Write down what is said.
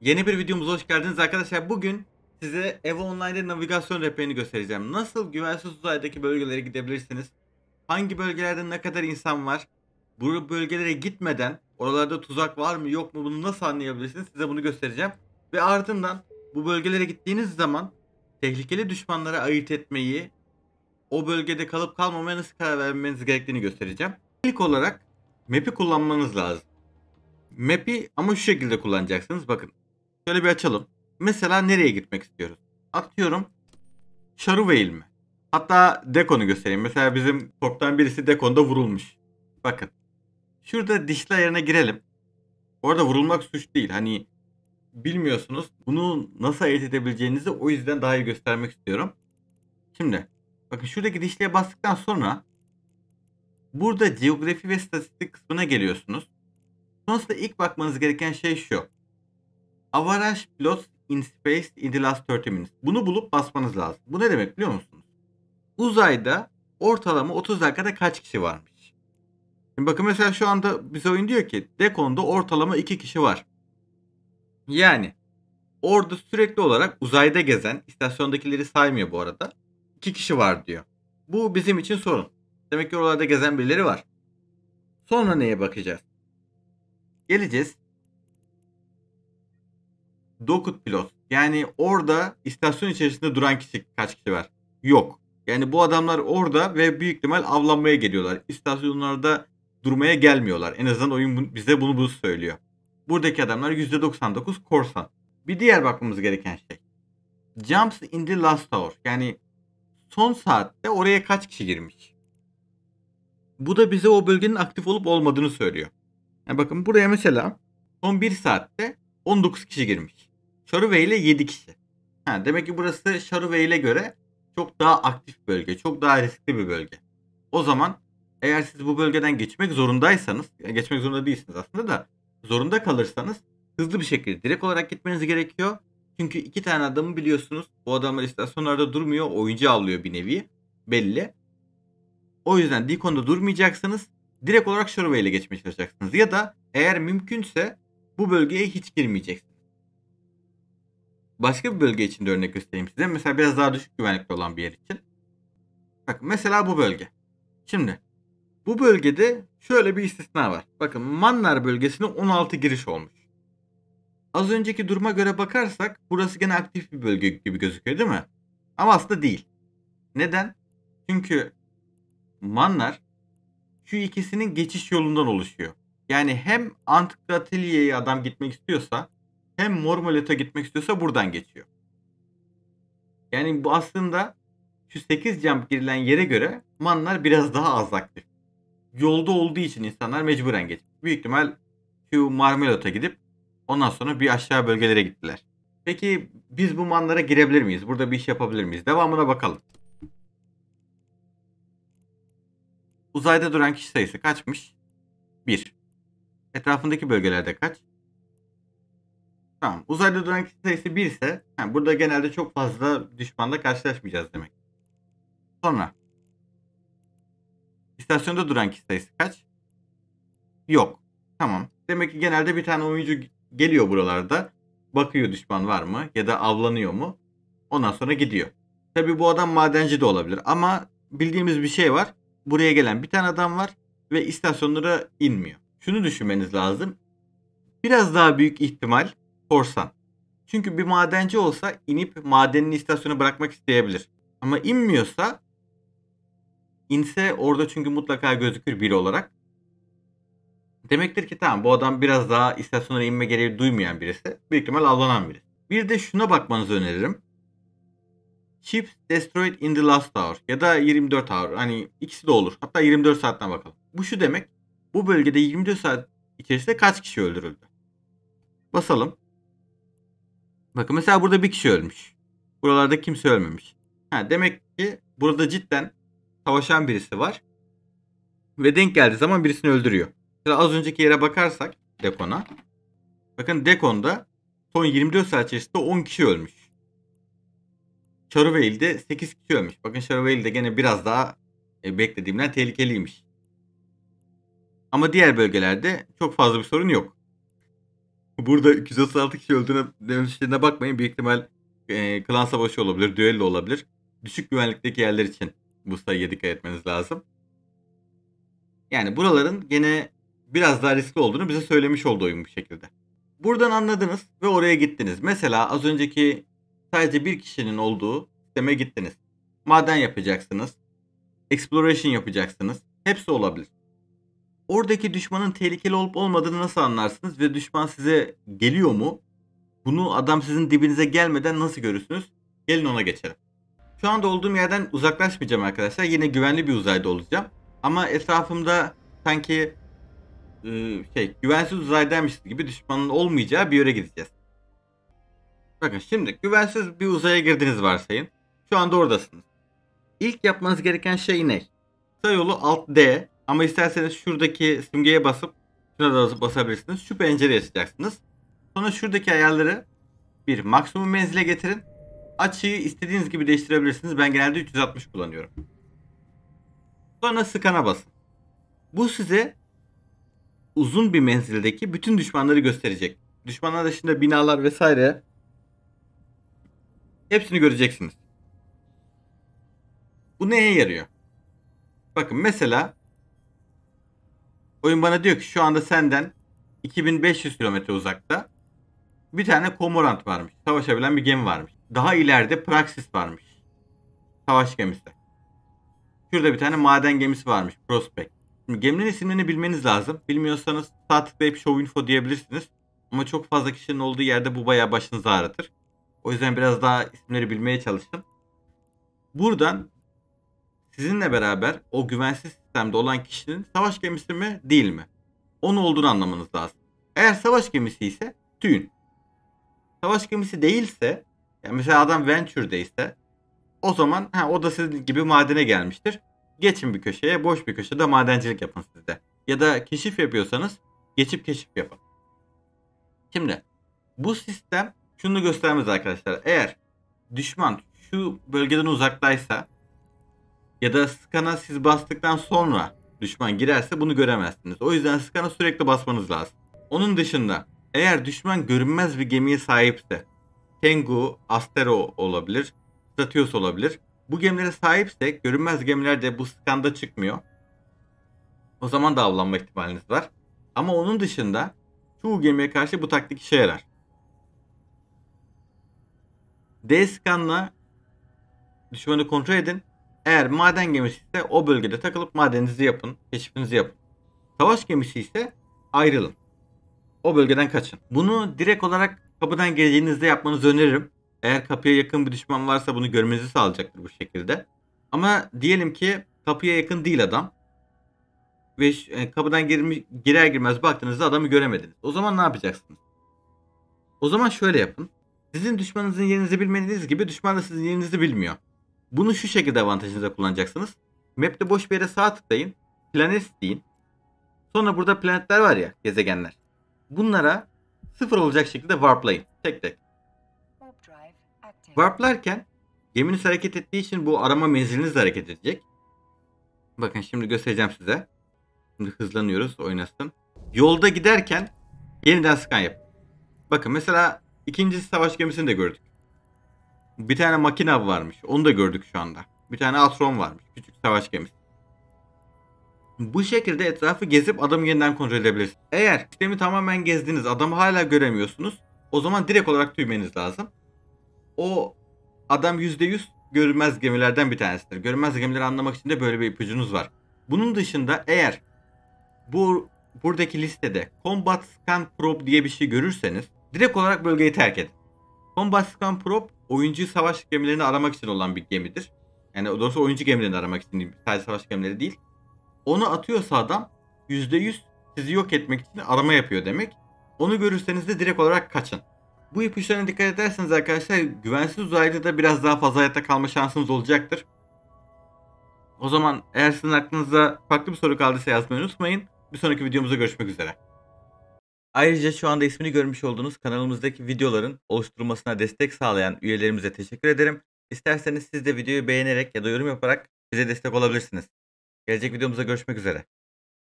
Yeni bir videomuza hoş geldiniz arkadaşlar. Bugün size Eve Online'de navigasyon rehberini göstereceğim. Nasıl güvensiz uzaydaki bölgelere gidebilirsiniz? Hangi bölgelerde ne kadar insan var? Bu bölgelere gitmeden oralarda tuzak var mı yok mu bunu nasıl anlayabilirsiniz? Size bunu göstereceğim. Ve ardından bu bölgelere gittiğiniz zaman tehlikeli düşmanlara ayırt etmeyi, o bölgede kalıp kalmamaya nasıl karar vermeniz gerektiğini göstereceğim. İlk olarak map'i kullanmanız lazım. Map'i ama şu şekilde kullanacaksınız. Bakın Şöyle bir açalım. Mesela nereye gitmek istiyoruz? Atıyorum Charuvale mi? Hatta Dekon'u göstereyim. Mesela bizim toptan birisi Dekon'da vurulmuş. Bakın. Şurada dişli ayarına girelim. Orada vurulmak suç değil. Hani bilmiyorsunuz. Bunu nasıl ayırt edebileceğinizi o yüzden daha iyi göstermek istiyorum. Şimdi bakın şuradaki dişliğe bastıktan sonra burada geografi ve statistik kısmına geliyorsunuz. Sonrasında ilk bakmanız gereken şey şu. Average plus in Space in the Last 30 Minutes. Bunu bulup basmanız lazım. Bu ne demek biliyor musunuz? Uzayda ortalama 30 dakikada kaç kişi varmış? Şimdi bakın mesela şu anda bize oyun diyor ki Dekon'da ortalama 2 kişi var. Yani orada sürekli olarak uzayda gezen, istasyondakileri saymıyor bu arada. 2 kişi var diyor. Bu bizim için sorun. Demek ki oralarda gezen birileri var. Sonra neye bakacağız? Geleceğiz Dokut pilot. Yani orada istasyon içerisinde duran kişi kaç kişi var? Yok. Yani bu adamlar orada ve büyük ihtimal avlanmaya geliyorlar. İstasyonlarda durmaya gelmiyorlar. En azından oyun bize bunu bunu söylüyor. Buradaki adamlar %99 korsan. Bir diğer bakmamız gereken şey. Jumps in the last hour. Yani son saatte oraya kaç kişi girmiş? Bu da bize o bölgenin aktif olup olmadığını söylüyor. Yani bakın buraya mesela son 1 saatte 19 kişi girmiş. Şaruve ile 7 kişi. Ha, demek ki burası Şaruve ile göre çok daha aktif bölge, çok daha riskli bir bölge. O zaman eğer siz bu bölgeden geçmek zorundaysanız, geçmek zorunda değilsiniz aslında da zorunda kalırsanız hızlı bir şekilde direkt olarak gitmeniz gerekiyor. Çünkü iki tane adamı biliyorsunuz. Bu adamlar istasyonlarda durmuyor. Oyuncu avlıyor bir nevi. Belli. O yüzden Deacon'da durmayacaksınız. Direkt olarak Shoreway ile geçmeye çalışacaksınız. Ya da eğer mümkünse bu bölgeye hiç girmeyeceksiniz başka bir bölge için de örnek göstereyim size. Mesela biraz daha düşük güvenlikli olan bir yer için. Bak, mesela bu bölge. Şimdi bu bölgede şöyle bir istisna var. Bakın Manlar bölgesine 16 giriş olmuş. Az önceki duruma göre bakarsak burası gene aktif bir bölge gibi gözüküyor değil mi? Ama aslında değil. Neden? Çünkü Manlar şu ikisinin geçiş yolundan oluşuyor. Yani hem Antikatiliye'ye adam gitmek istiyorsa hem Mormolet'e gitmek istiyorsa buradan geçiyor. Yani bu aslında şu 8 jump girilen yere göre manlar biraz daha az aktif. Yolda olduğu için insanlar mecburen geçiyor. Büyük ihtimal şu Marmelot'a gidip ondan sonra bir aşağı bölgelere gittiler. Peki biz bu manlara girebilir miyiz? Burada bir iş yapabilir miyiz? Devamına bakalım. Uzayda duran kişi sayısı kaçmış? 1. Etrafındaki bölgelerde kaç? Tamam. Uzayda duran kişi sayısı 1 ise yani burada genelde çok fazla düşmanla karşılaşmayacağız demek. Sonra. istasyonda duran kişi sayısı kaç? Yok. Tamam. Demek ki genelde bir tane oyuncu geliyor buralarda. Bakıyor düşman var mı ya da avlanıyor mu. Ondan sonra gidiyor. Tabi bu adam madenci de olabilir ama bildiğimiz bir şey var. Buraya gelen bir tane adam var ve istasyonlara inmiyor. Şunu düşünmeniz lazım. Biraz daha büyük ihtimal korsan. Çünkü bir madenci olsa inip madenini istasyona bırakmak isteyebilir. Ama inmiyorsa inse orada çünkü mutlaka gözükür biri olarak. Demektir ki tamam bu adam biraz daha istasyonlara inme gereği duymayan birisi. Büyük ihtimal avlanan biri. Bir de şuna bakmanızı öneririm. Ships Destroyed in the Last Hour ya da 24 Hour. Hani ikisi de olur. Hatta 24 saatten bakalım. Bu şu demek. Bu bölgede 24 saat içerisinde kaç kişi öldürüldü? Basalım. Bakın mesela burada bir kişi ölmüş. Buralarda kimse ölmemiş. Ha, demek ki burada cidden savaşan birisi var. Ve denk geldiği zaman birisini öldürüyor. Mesela az önceki yere bakarsak Dekon'a. Bakın Dekon'da son 24 saat içerisinde 10 kişi ölmüş. Charuvale'de 8 kişi ölmüş. Bakın Charuvale'de gene biraz daha e, beklediğimden tehlikeliymiş. Ama diğer bölgelerde çok fazla bir sorun yok. Burada 236 kişi öldürülmüşlerine bakmayın. Büyük ihtimal e, klan savaşı olabilir, düello olabilir. Düşük güvenlikteki yerler için bu sayıya dikkat etmeniz lazım. Yani buraların gene biraz daha riskli olduğunu bize söylemiş oldu oyun bu şekilde. Buradan anladınız ve oraya gittiniz. Mesela az önceki sadece bir kişinin olduğu sisteme gittiniz. Maden yapacaksınız. Exploration yapacaksınız. Hepsi olabilir oradaki düşmanın tehlikeli olup olmadığını nasıl anlarsınız ve düşman size geliyor mu? Bunu adam sizin dibinize gelmeden nasıl görürsünüz? Gelin ona geçelim. Şu anda olduğum yerden uzaklaşmayacağım arkadaşlar. Yine güvenli bir uzayda olacağım. Ama etrafımda sanki e, şey güvensiz uzaydaymışız gibi düşmanın olmayacağı bir yere gideceğiz. Bakın şimdi güvensiz bir uzaya girdiniz varsayın. Şu anda oradasınız. İlk yapmanız gereken şey ne? Kısa yolu Alt D, ama isterseniz şuradaki simgeye basıp şuna da basabilirsiniz. Şu pencereye açacaksınız. Sonra şuradaki ayarları bir maksimum menzile getirin. Açıyı istediğiniz gibi değiştirebilirsiniz. Ben genelde 360 kullanıyorum. Sonra skana basın. Bu size uzun bir menzildeki bütün düşmanları gösterecek. Düşmanlar dışında binalar vesaire hepsini göreceksiniz. Bu neye yarıyor? Bakın mesela Oyun bana diyor ki şu anda senden 2500 kilometre uzakta bir tane komorant varmış. Savaşabilen bir gemi varmış. Daha ileride Praxis varmış. Savaş gemisi. Şurada bir tane maden gemisi varmış. Prospect. Şimdi geminin isimlerini bilmeniz lazım. Bilmiyorsanız sağ tıklayıp show info diyebilirsiniz. Ama çok fazla kişinin olduğu yerde bu bayağı başınızı ağrıtır. O yüzden biraz daha isimleri bilmeye çalıştım. Buradan sizinle beraber o güvensiz sistemde olan kişinin savaş gemisi mi değil mi? Onu olduğunu anlamanız lazım. Eğer savaş gemisi ise tüyün. Savaş gemisi değilse yani mesela adam Venture'de ise o zaman ha, o da sizin gibi madene gelmiştir. Geçin bir köşeye boş bir köşede madencilik yapın sizde. Ya da keşif yapıyorsanız geçip keşif yapın. Şimdi bu sistem şunu göstermez arkadaşlar. Eğer düşman şu bölgeden uzaktaysa ya da skana siz bastıktan sonra düşman girerse bunu göremezsiniz. O yüzden skana sürekli basmanız lazım. Onun dışında eğer düşman görünmez bir gemiye sahipse Tengu, Astero olabilir, Statios olabilir. Bu gemilere sahipse görünmez gemiler de bu skanda çıkmıyor. O zaman da avlanma ihtimaliniz var. Ama onun dışında çoğu gemiye karşı bu taktik işe yarar. D scanla düşmanı kontrol edin eğer maden gemisi ise o bölgede takılıp madeninizi yapın, keşfinizi yapın. Savaş gemisi ise ayrılın. O bölgeden kaçın. Bunu direkt olarak kapıdan geldiğinizde yapmanızı öneririm. Eğer kapıya yakın bir düşman varsa bunu görmenizi sağlayacaktır bu şekilde. Ama diyelim ki kapıya yakın değil adam. Ve e, kapıdan girmiş, girer girmez baktığınızda adamı göremediniz. O zaman ne yapacaksınız? O zaman şöyle yapın. Sizin düşmanınızın yerinizi bilmediğiniz gibi düşman da sizin yerinizi bilmiyor. Bunu şu şekilde avantajınıza kullanacaksınız. Map'te boş bir yere sağ tıklayın. Planet deyin. Sonra burada planetler var ya gezegenler. Bunlara sıfır olacak şekilde warplayın. Tek tek. Warplarken geminiz hareket ettiği için bu arama menziliniz de hareket edecek. Bakın şimdi göstereceğim size. Şimdi hızlanıyoruz oynasın. Yolda giderken yeniden scan yap. Bakın mesela ikinci savaş gemisini de gördük. Bir tane makina varmış. Onu da gördük şu anda. Bir tane astron varmış. Küçük savaş gemisi. Bu şekilde etrafı gezip adamı yeniden kontrol edebilirsiniz. Eğer sistemi tamamen gezdiniz, adamı hala göremiyorsunuz. O zaman direkt olarak tüymeniz lazım. O adam %100 görünmez gemilerden bir tanesidir. Görünmez gemileri anlamak için de böyle bir ipucunuz var. Bunun dışında eğer bu buradaki listede Combat Scan Probe diye bir şey görürseniz direkt olarak bölgeyi terk edin. Bombastic One Probe oyuncu savaş gemilerini aramak için olan bir gemidir. Yani doğrusu oyuncu gemilerini aramak için değil, sadece savaş gemileri değil. Onu atıyorsa adam %100 sizi yok etmek için arama yapıyor demek. Onu görürseniz de direkt olarak kaçın. Bu ipuçlarına dikkat ederseniz arkadaşlar güvensiz uzaylı da biraz daha fazla hayatta kalma şansınız olacaktır. O zaman eğer sizin aklınıza farklı bir soru kaldıysa yazmayı unutmayın. Bir sonraki videomuzda görüşmek üzere. Ayrıca şu anda ismini görmüş olduğunuz kanalımızdaki videoların oluşturulmasına destek sağlayan üyelerimize teşekkür ederim. İsterseniz siz de videoyu beğenerek ya da yorum yaparak bize destek olabilirsiniz. Gelecek videomuzda görüşmek üzere.